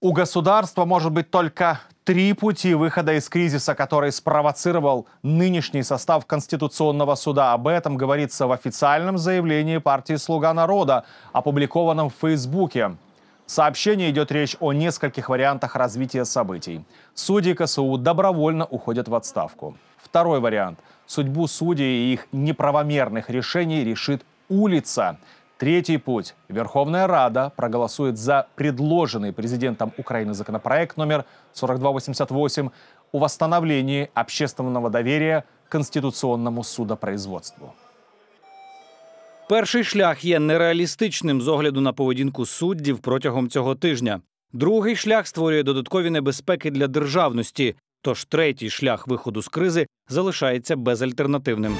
У государства может быть только три пути выхода из кризиса, который спровоцировал нынешний состав Конституционного суда. Об этом говорится в официальном заявлении партии «Слуга народа», опубликованном в Фейсбуке. В сообщении идет речь о нескольких вариантах развития событий. Судьи КСУ добровольно уходят в отставку. Второй вариант. Судьбу судей и их неправомерных решений решит улица. Третий путь. Верховная Рада проголосует за предложенный президентом Украины законопроект номер 4288 о восстановлении общественного доверия Конституционному судопроизводству. Перший шлях є нереалістичним з огляду на поведінку суддів протягом цього тижня. Другий шлях створює додаткові небезпеки для державності. Тож третій шлях виходу з кризи залишається безальтернативним.